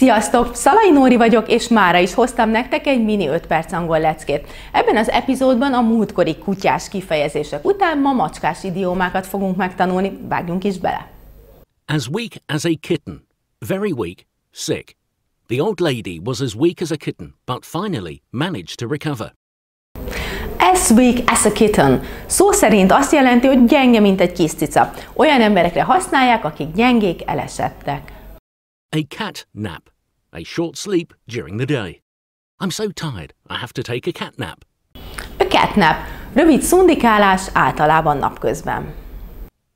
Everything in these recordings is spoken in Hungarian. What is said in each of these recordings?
Sziasztok! Szalai Nóri vagyok, és mára is hoztam nektek egy mini 5 perc angol leckét. Ebben az epizódban a múltkori kutyás kifejezések után ma macskás idiómákat fogunk megtanulni. Vágjunk is bele! As weak as a kitten. Very weak. Sick. The old lady was as weak as a kitten, but finally managed to recover. As weak as a kitten. Szó szerint azt jelenti, hogy gyenge, mint egy kis cica. Olyan emberekre használják, akik gyengék, elesettek. A cat nap. A short sleep during the day. I'm so tired, I have to take a cat nap. A cat nap. Rövid szundikálás általában napközben.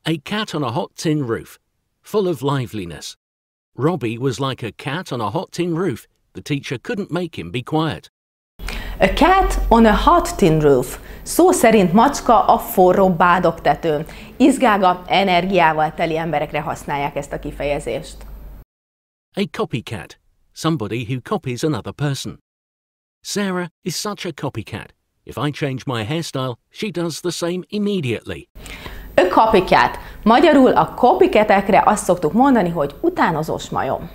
A cat on a hot tin roof. Full of liveliness. Robbie was like a cat on a hot tin roof. The teacher couldn't make him be quiet. A cat on a hot tin roof. Szó szerint macska a forró bádok tetőn. Izgága, energiával teli emberekre használják ezt a kifejezést. A copycat, somebody who copies another person. Sarah is such a copycat. If I change my hairstyle, she does the same immediately. A copycat. Magyarul a copycatekre azt szoktuk mondani, hogy utánozós majom.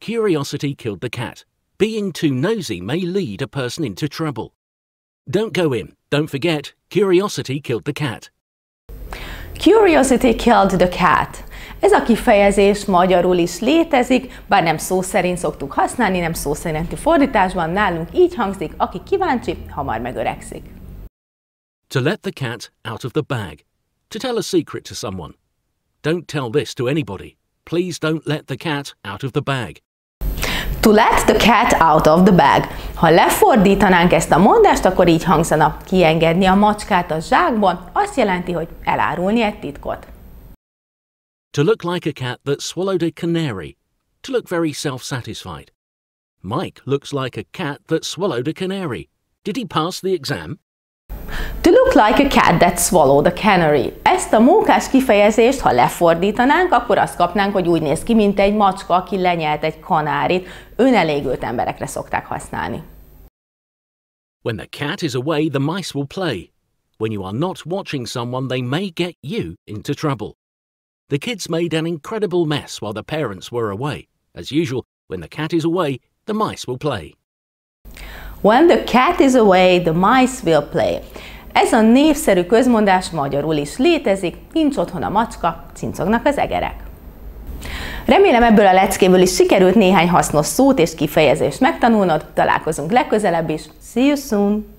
Curiosity killed the cat. Being too nosy may lead a person into trouble. Don't go in. Don't forget, curiosity killed the cat. Curiosity killed the cat. Ez a kifejezés magyarul is létezik, bár nem szó szerint szoktuk használni, nem szó szerinti fordításban nálunk így hangzik, aki kíváncsi, hamar megöregszik. To let the cat out of the bag. To tell a secret to someone. Don't tell this to anybody. Please don't let the cat out of the bag. To let the cat out of the bag. Ha lefordítanánk ezt a mondást, akkor így hangzana. Kiengedni a macskát a zsákból, azt jelenti, hogy elárulni egy titkot. to look like a cat that swallowed a canary, to look very self satisfied. Mike looks like a cat that swallowed a canary. Did he pass the exam? To look like a cat that swallowed a canary. Ezt a munkás kifejezést, ha lefordítanánk, akkor azt kapnánk, hogy úgy néz ki, mint egy macska, aki lenyelt egy kanárit. Önelégült emberekre szokták használni. When the cat is away, the mice will play. When you are not watching someone, they may get you into trouble. The kids made an incredible mess while the parents were away. As usual, when the cat is away, the mice will play. When the cat is away, the mice will play. Ez a népszerű közmondás magyarul is létezik, nincs otthon a macska, cincognak az egerek. Remélem ebből a leckéből is sikerült néhány hasznos szót és kifejezést megtanulnod, találkozunk legközelebb is. See you soon!